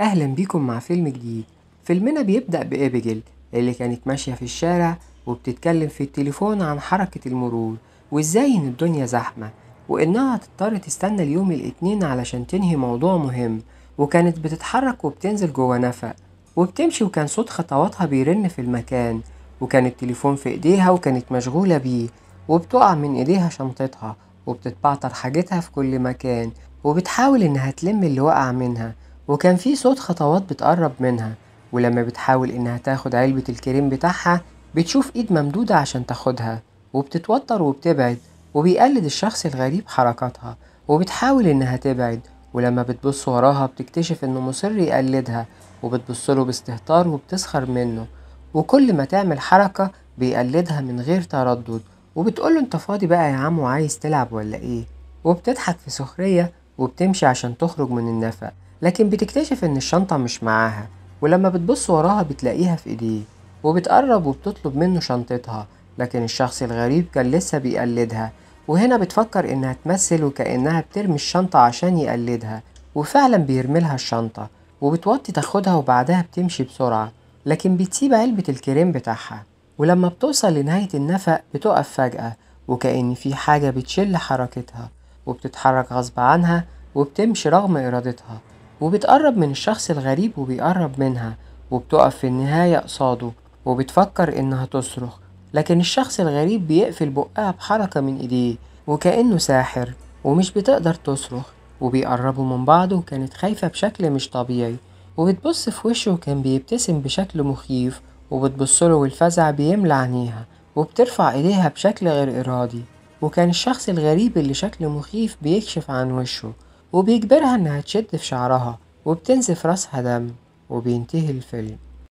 أهلا بيكم مع فيلم جديد فيلمنا بيبدأ بإبيجيل اللي كانت ماشية في الشارع وبتتكلم في التليفون عن حركة المرور وإزاي إن الدنيا زحمة وإنها هتضطر تستنى اليوم الاتنين علشان تنهي موضوع مهم وكانت بتتحرك وبتنزل جوه نفق وبتمشي وكان صوت خطواتها بيرن في المكان وكان التليفون في إيديها وكانت مشغولة بيه وبتقع من إيديها شنطتها وبتتبعتر حاجتها في كل مكان وبتحاول إنها تلم اللي وقع منها وكان في صوت خطوات بتقرب منها ولما بتحاول إنها تاخد علبة الكريم بتاعها بتشوف إيد ممدودة عشان تاخدها وبتتوتر وبتبعد وبيقلد الشخص الغريب حركاتها وبتحاول إنها تبعد ولما بتبص وراها بتكتشف إنه مصر يقلدها وبتبصله باستهتار وبتسخر منه وكل ما تعمل حركة بيقلدها من غير تردد وبتقوله انت فاضي بقى يا عم وعايز تلعب ولا ايه وبتضحك في سخرية وبتمشي عشان تخرج من النفق لكن بتكتشف إن الشنطة مش معاها ولما بتبص وراها بتلاقيها في إيديه وبتقرب وبتطلب منه شنطتها لكن الشخص الغريب كان لسه بيقلدها وهنا بتفكر إنها تمثل وكأنها بترمي الشنطة عشان يقلدها وفعلا بيرملها الشنطة وبتوطي تاخدها وبعدها بتمشي بسرعة لكن بتسيب علبة الكريم بتاعها ولما بتوصل لنهاية النفق بتقف فجأة وكأن في حاجة بتشل حركتها وبتتحرك غصب عنها وبتمشي رغم إرادتها وبتقرب من الشخص الغريب وبيقرب منها وبتقف في النهاية قصاده وبتفكر إنها تصرخ لكن الشخص الغريب بيقفل بقها بحركة من إيديه وكأنه ساحر ومش بتقدر تصرخ وبيقربوا من بعض وكانت خايفة بشكل مش طبيعي وبتبص في وشه وكان بيبتسم بشكل مخيف وبتبصله والفزع بيملى عينيها وبترفع ايديها بشكل غير إرادي وكان الشخص الغريب اللي شكله مخيف بيكشف عن وشه وبيجبرها إنها تشد في شعرها وبتنزف راسها دم وبينتهي الفيلم